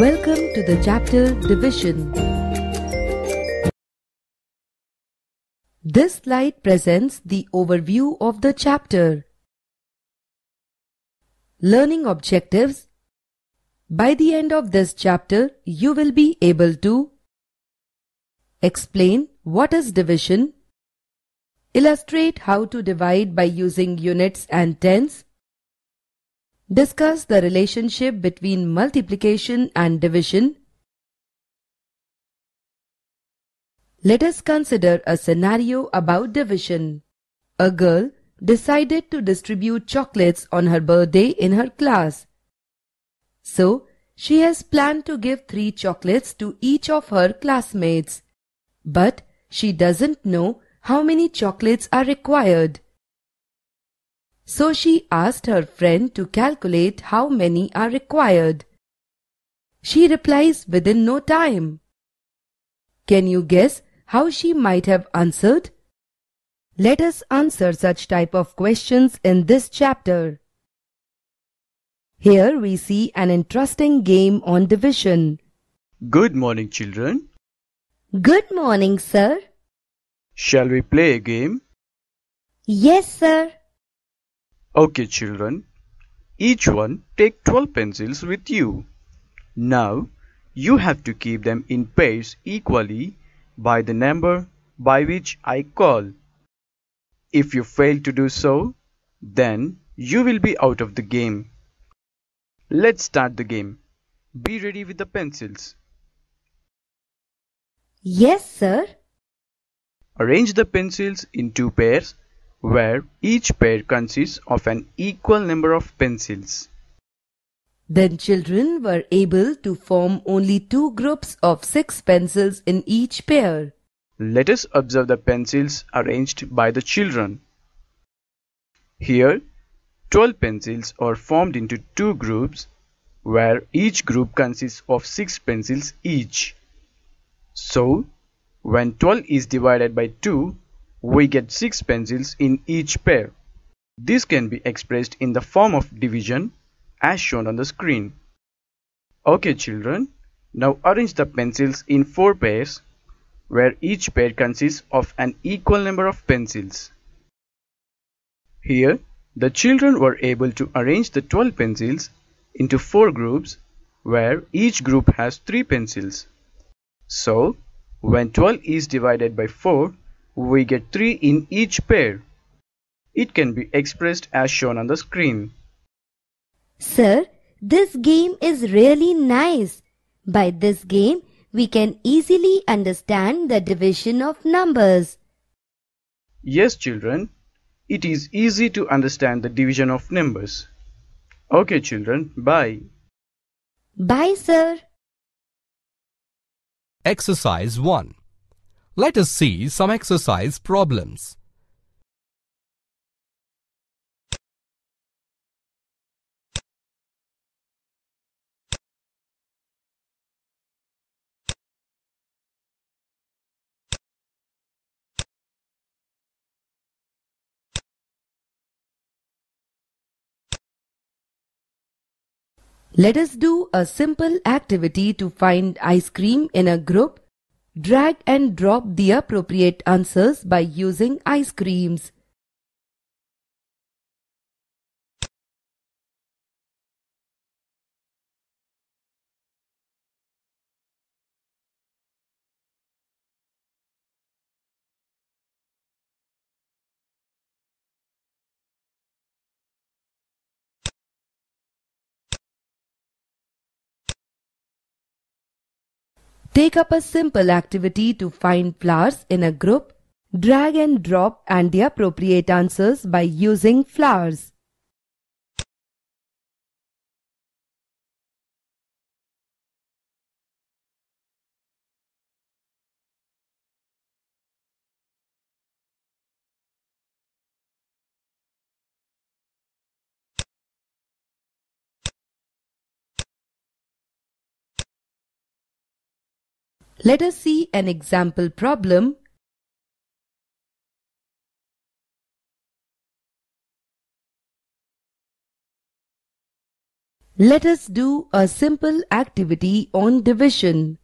Welcome to the chapter division. This slide presents the overview of the chapter. Learning objectives. By the end of this chapter, you will be able to explain what is division, illustrate how to divide by using units and tens, Discuss the relationship between multiplication and division. Let us consider a scenario about division. A girl decided to distribute chocolates on her birthday in her class. So, she has planned to give three chocolates to each of her classmates. But she doesn't know how many chocolates are required so she asked her friend to calculate how many are required. She replies within no time. Can you guess how she might have answered? Let us answer such type of questions in this chapter. Here we see an interesting game on division. Good morning, children. Good morning, sir. Shall we play a game? Yes, sir. Okay children, each one take 12 pencils with you. Now you have to keep them in pairs equally by the number by which I call. If you fail to do so, then you will be out of the game. Let's start the game. Be ready with the pencils. Yes, sir. Arrange the pencils in two pairs where each pair consists of an equal number of pencils. Then children were able to form only two groups of six pencils in each pair. Let us observe the pencils arranged by the children. Here, 12 pencils are formed into two groups where each group consists of 6 pencils each. So, when 12 is divided by 2, we get 6 pencils in each pair. This can be expressed in the form of division as shown on the screen. Okay children, now arrange the pencils in 4 pairs where each pair consists of an equal number of pencils. Here, the children were able to arrange the 12 pencils into 4 groups where each group has 3 pencils. So, when 12 is divided by 4, we get 3 in each pair. It can be expressed as shown on the screen. Sir, this game is really nice. By this game, we can easily understand the division of numbers. Yes, children. It is easy to understand the division of numbers. Okay, children. Bye. Bye, sir. Exercise 1. Let us see some exercise problems. Let us do a simple activity to find ice cream in a group Drag and drop the appropriate answers by using ice creams. Take up a simple activity to find flowers in a group. Drag and drop and the appropriate answers by using flowers. Let us see an example problem. Let us do a simple activity on division.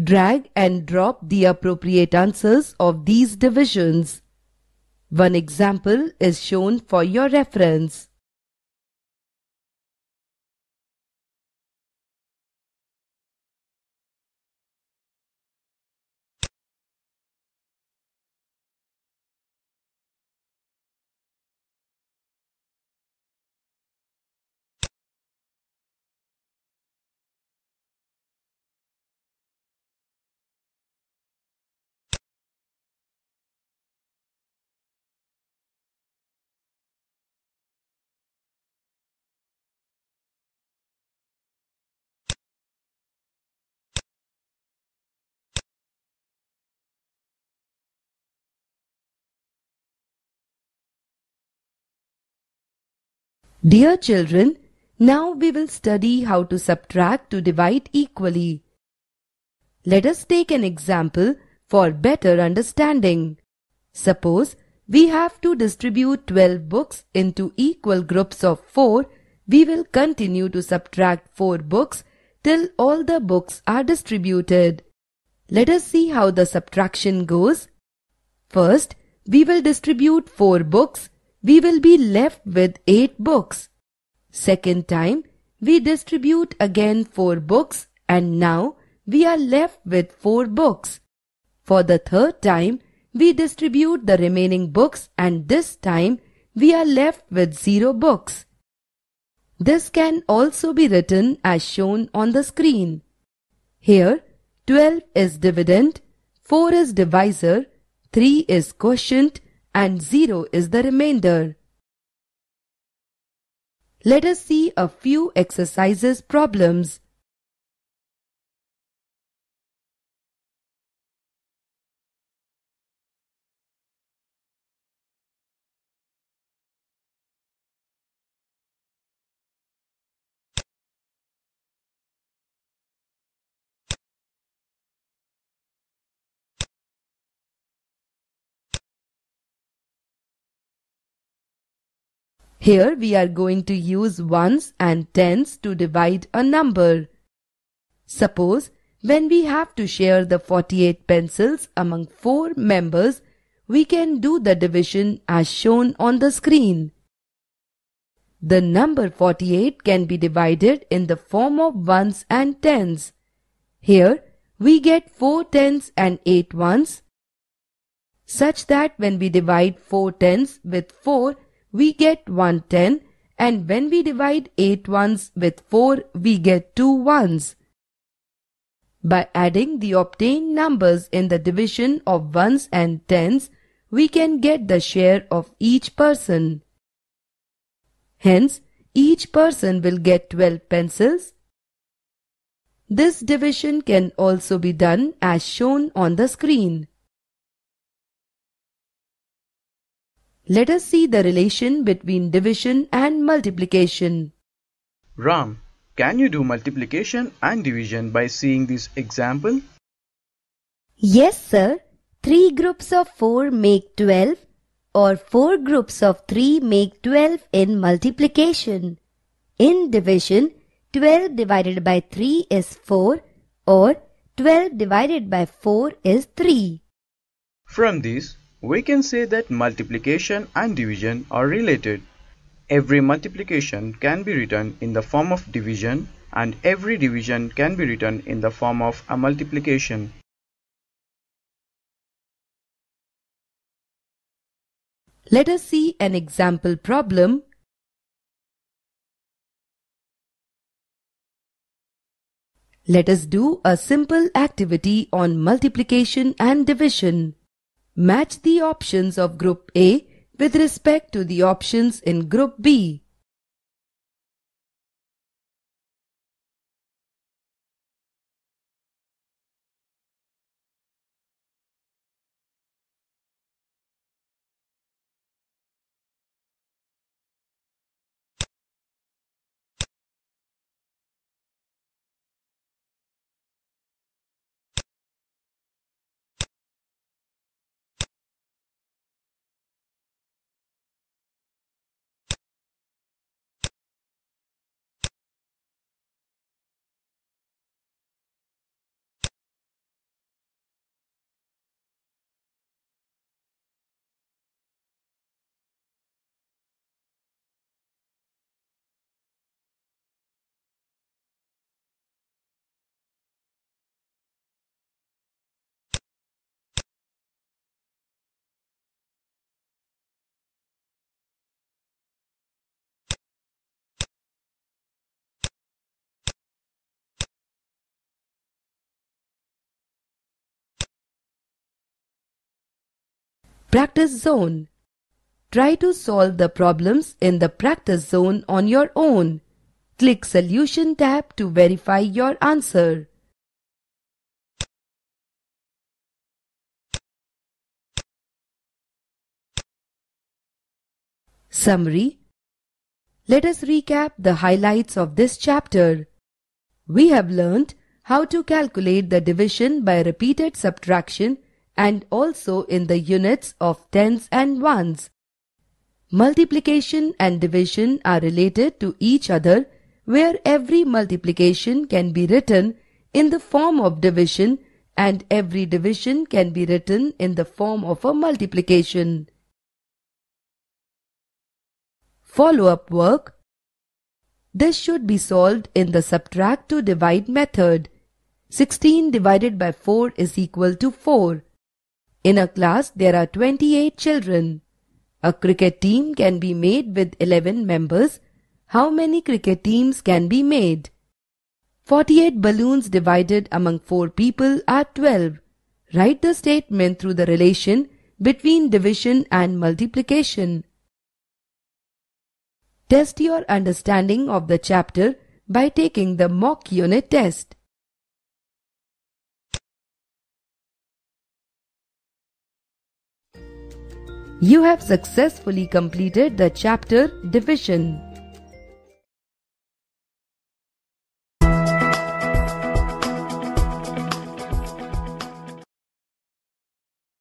Drag and drop the appropriate answers of these divisions. One example is shown for your reference. Dear children, now we will study how to subtract to divide equally. Let us take an example for better understanding. Suppose we have to distribute 12 books into equal groups of 4. We will continue to subtract 4 books till all the books are distributed. Let us see how the subtraction goes. First, we will distribute 4 books we will be left with 8 books. Second time, we distribute again 4 books and now we are left with 4 books. For the third time, we distribute the remaining books and this time we are left with 0 books. This can also be written as shown on the screen. Here, 12 is dividend, 4 is divisor, 3 is quotient, and 0 is the remainder. Let us see a few exercises problems. Here we are going to use ones and tens to divide a number. Suppose when we have to share the 48 pencils among 4 members, we can do the division as shown on the screen. The number 48 can be divided in the form of ones and tens. Here, we get 4 tens and 8 ones, such that when we divide 4 tens with 4, we get 110 and when we divide 8 ones with 4 we get 2 ones. By adding the obtained numbers in the division of ones and tens, we can get the share of each person. Hence, each person will get 12 pencils. This division can also be done as shown on the screen. Let us see the relation between division and multiplication. Ram, can you do multiplication and division by seeing this example? Yes, sir. Three groups of four make twelve or four groups of three make twelve in multiplication. In division, twelve divided by three is four or 12 divided by 4 is 3. From this, we can say that multiplication and division are related. Every multiplication can be written in the form of division and every division can be written in the form of a multiplication. Let us see an example problem. Let us do a simple activity on multiplication and division. Match the options of Group A with respect to the options in Group B. Practice Zone Try to solve the problems in the practice zone on your own. Click Solution tab to verify your answer. Summary Let us recap the highlights of this chapter. We have learnt how to calculate the division by repeated subtraction and also in the units of tens and ones. Multiplication and division are related to each other where every multiplication can be written in the form of division and every division can be written in the form of a multiplication. Follow-up work This should be solved in the subtract to divide method. 16 divided by 4 is equal to 4. In a class, there are 28 children. A cricket team can be made with 11 members. How many cricket teams can be made? 48 balloons divided among 4 people are 12. Write the statement through the relation between division and multiplication. Test your understanding of the chapter by taking the mock unit test. You have successfully completed the chapter Division.